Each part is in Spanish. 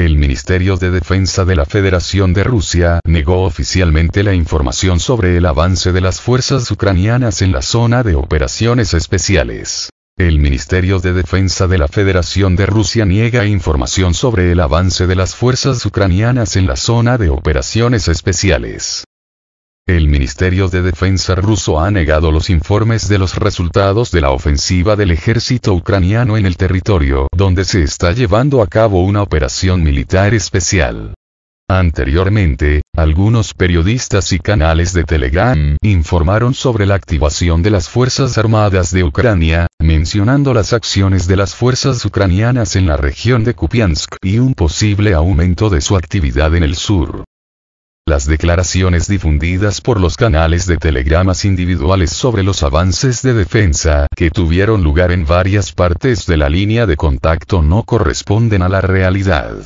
El Ministerio de Defensa de la Federación de Rusia negó oficialmente la información sobre el avance de las fuerzas ucranianas en la zona de operaciones especiales. El Ministerio de Defensa de la Federación de Rusia niega información sobre el avance de las fuerzas ucranianas en la zona de operaciones especiales. El Ministerio de Defensa ruso ha negado los informes de los resultados de la ofensiva del ejército ucraniano en el territorio donde se está llevando a cabo una operación militar especial. Anteriormente, algunos periodistas y canales de Telegram informaron sobre la activación de las Fuerzas Armadas de Ucrania, mencionando las acciones de las fuerzas ucranianas en la región de Kupiansk y un posible aumento de su actividad en el sur. Las declaraciones difundidas por los canales de telegramas individuales sobre los avances de defensa que tuvieron lugar en varias partes de la línea de contacto no corresponden a la realidad.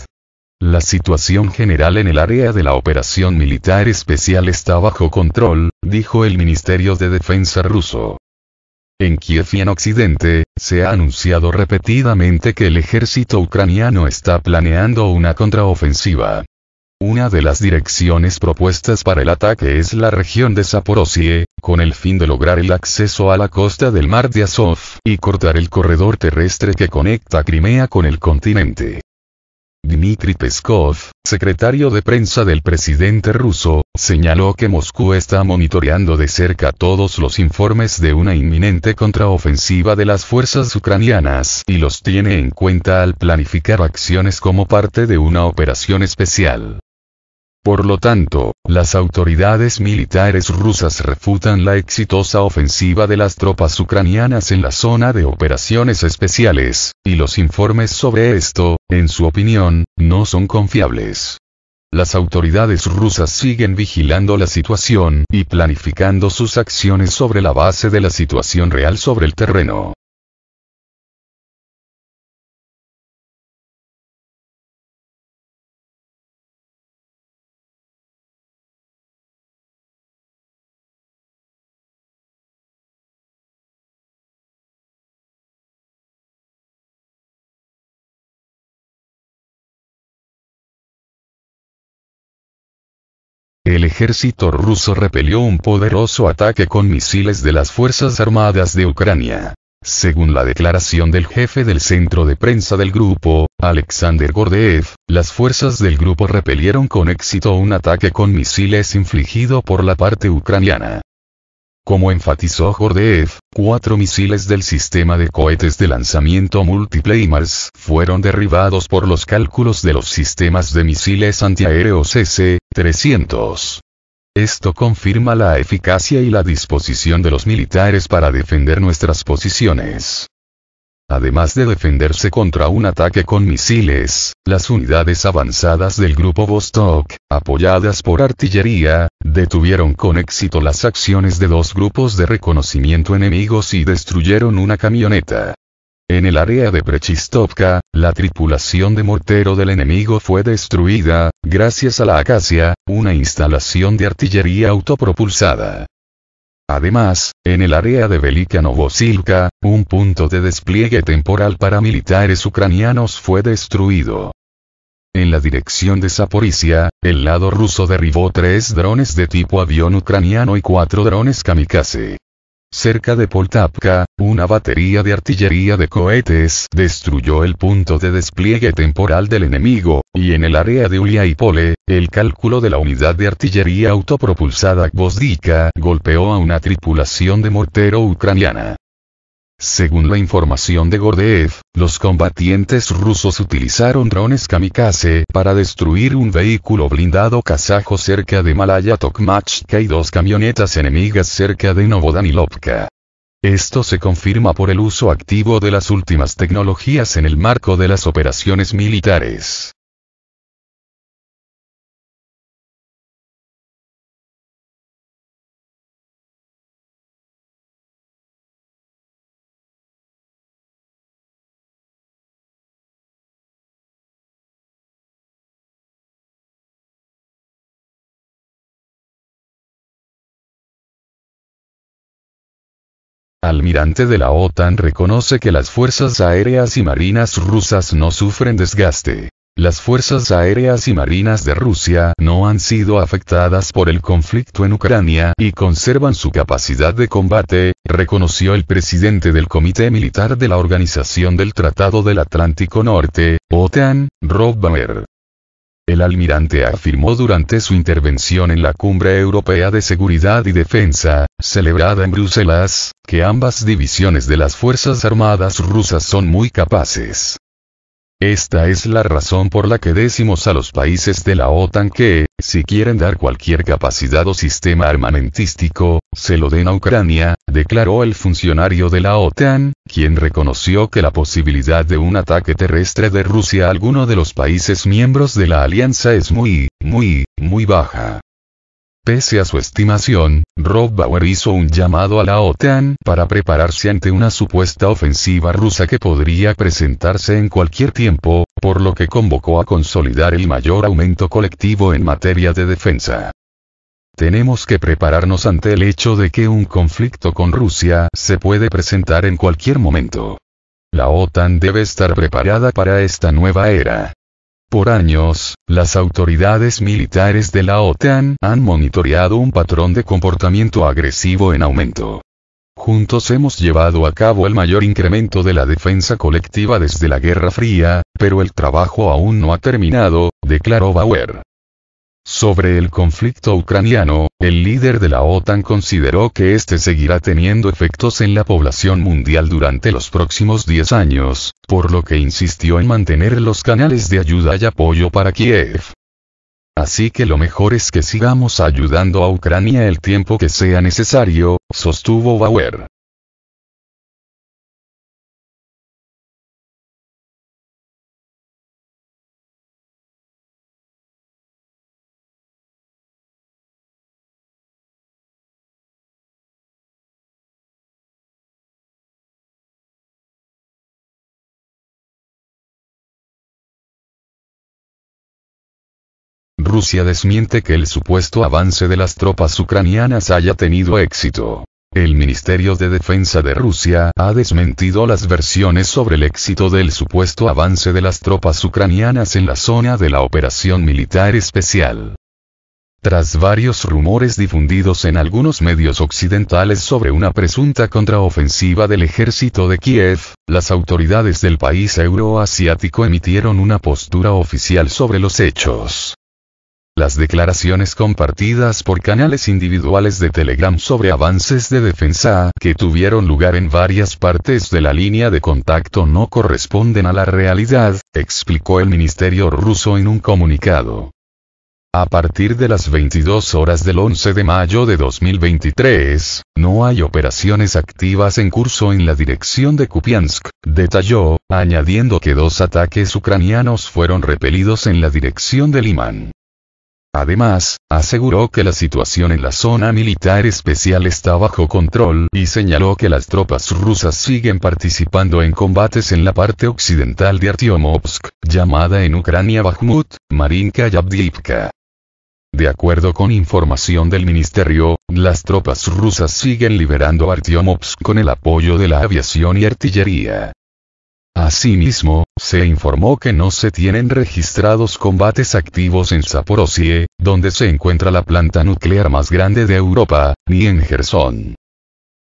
La situación general en el área de la operación militar especial está bajo control, dijo el Ministerio de Defensa ruso. En Kiev y en Occidente, se ha anunciado repetidamente que el ejército ucraniano está planeando una contraofensiva. Una de las direcciones propuestas para el ataque es la región de Saporosie, con el fin de lograr el acceso a la costa del mar de Azov y cortar el corredor terrestre que conecta Crimea con el continente. Dmitry Peskov, secretario de prensa del presidente ruso, señaló que Moscú está monitoreando de cerca todos los informes de una inminente contraofensiva de las fuerzas ucranianas y los tiene en cuenta al planificar acciones como parte de una operación especial. Por lo tanto, las autoridades militares rusas refutan la exitosa ofensiva de las tropas ucranianas en la zona de operaciones especiales, y los informes sobre esto, en su opinión, no son confiables. Las autoridades rusas siguen vigilando la situación y planificando sus acciones sobre la base de la situación real sobre el terreno. El ejército ruso repelió un poderoso ataque con misiles de las Fuerzas Armadas de Ucrania. Según la declaración del jefe del centro de prensa del grupo, Alexander Gordeev, las fuerzas del grupo repelieron con éxito un ataque con misiles infligido por la parte ucraniana. Como enfatizó Gordeev, cuatro misiles del sistema de cohetes de lanzamiento múltiple fueron derribados por los cálculos de los sistemas de misiles antiaéreos S, 300. Esto confirma la eficacia y la disposición de los militares para defender nuestras posiciones. Además de defenderse contra un ataque con misiles, las unidades avanzadas del grupo Vostok, apoyadas por artillería, detuvieron con éxito las acciones de dos grupos de reconocimiento enemigos y destruyeron una camioneta. En el área de Prechistovka, la tripulación de mortero del enemigo fue destruida, gracias a la Acacia, una instalación de artillería autopropulsada. Además, en el área de Velika Novosilka, un punto de despliegue temporal para militares ucranianos fue destruido. En la dirección de Zaporizhia, el lado ruso derribó tres drones de tipo avión ucraniano y cuatro drones kamikaze. Cerca de Poltavka, una batería de artillería de cohetes destruyó el punto de despliegue temporal del enemigo, y en el área de Uliaipole, el cálculo de la unidad de artillería autopropulsada Gvozdika golpeó a una tripulación de mortero ucraniana. Según la información de Gordeev, los combatientes rusos utilizaron drones kamikaze para destruir un vehículo blindado kazajo cerca de Malaya Tokmachka y dos camionetas enemigas cerca de Novodanilovka. Esto se confirma por el uso activo de las últimas tecnologías en el marco de las operaciones militares. Almirante de la OTAN reconoce que las fuerzas aéreas y marinas rusas no sufren desgaste. Las fuerzas aéreas y marinas de Rusia no han sido afectadas por el conflicto en Ucrania y conservan su capacidad de combate, reconoció el presidente del Comité Militar de la Organización del Tratado del Atlántico Norte, OTAN, Rob Bauer. El almirante afirmó durante su intervención en la Cumbre Europea de Seguridad y Defensa, celebrada en Bruselas, que ambas divisiones de las Fuerzas Armadas rusas son muy capaces esta es la razón por la que decimos a los países de la OTAN que, si quieren dar cualquier capacidad o sistema armamentístico, se lo den a Ucrania, declaró el funcionario de la OTAN, quien reconoció que la posibilidad de un ataque terrestre de Rusia a alguno de los países miembros de la alianza es muy, muy, muy baja. Pese a su estimación, Rob Bauer hizo un llamado a la OTAN para prepararse ante una supuesta ofensiva rusa que podría presentarse en cualquier tiempo, por lo que convocó a consolidar el mayor aumento colectivo en materia de defensa. Tenemos que prepararnos ante el hecho de que un conflicto con Rusia se puede presentar en cualquier momento. La OTAN debe estar preparada para esta nueva era. Por años, las autoridades militares de la OTAN han monitoreado un patrón de comportamiento agresivo en aumento. Juntos hemos llevado a cabo el mayor incremento de la defensa colectiva desde la Guerra Fría, pero el trabajo aún no ha terminado, declaró Bauer. Sobre el conflicto ucraniano, el líder de la OTAN consideró que este seguirá teniendo efectos en la población mundial durante los próximos 10 años, por lo que insistió en mantener los canales de ayuda y apoyo para Kiev. Así que lo mejor es que sigamos ayudando a Ucrania el tiempo que sea necesario, sostuvo Bauer. Rusia desmiente que el supuesto avance de las tropas ucranianas haya tenido éxito. El Ministerio de Defensa de Rusia ha desmentido las versiones sobre el éxito del supuesto avance de las tropas ucranianas en la zona de la operación militar especial. Tras varios rumores difundidos en algunos medios occidentales sobre una presunta contraofensiva del ejército de Kiev, las autoridades del país euroasiático emitieron una postura oficial sobre los hechos las declaraciones compartidas por canales individuales de Telegram sobre avances de defensa que tuvieron lugar en varias partes de la línea de contacto no corresponden a la realidad, explicó el Ministerio ruso en un comunicado. A partir de las 22 horas del 11 de mayo de 2023, no hay operaciones activas en curso en la dirección de Kupiansk, detalló, añadiendo que dos ataques ucranianos fueron repelidos en la dirección de Liman. Además, aseguró que la situación en la zona militar especial está bajo control y señaló que las tropas rusas siguen participando en combates en la parte occidental de Artyomovsk, llamada en Ucrania Bakhmut, Marinka y De acuerdo con información del ministerio, las tropas rusas siguen liberando Artyomovsk con el apoyo de la aviación y artillería. Asimismo, se informó que no se tienen registrados combates activos en Saporosie, donde se encuentra la planta nuclear más grande de Europa, ni en Gerson.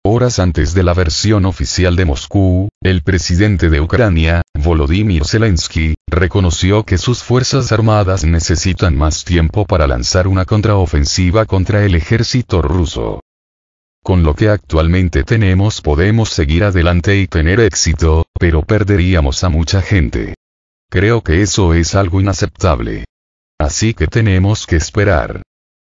Horas antes de la versión oficial de Moscú, el presidente de Ucrania, Volodymyr Zelensky, reconoció que sus Fuerzas Armadas necesitan más tiempo para lanzar una contraofensiva contra el ejército ruso. Con lo que actualmente tenemos podemos seguir adelante y tener éxito, pero perderíamos a mucha gente. Creo que eso es algo inaceptable. Así que tenemos que esperar.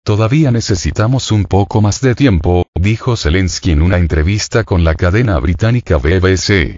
Todavía necesitamos un poco más de tiempo, dijo Zelensky en una entrevista con la cadena británica BBC.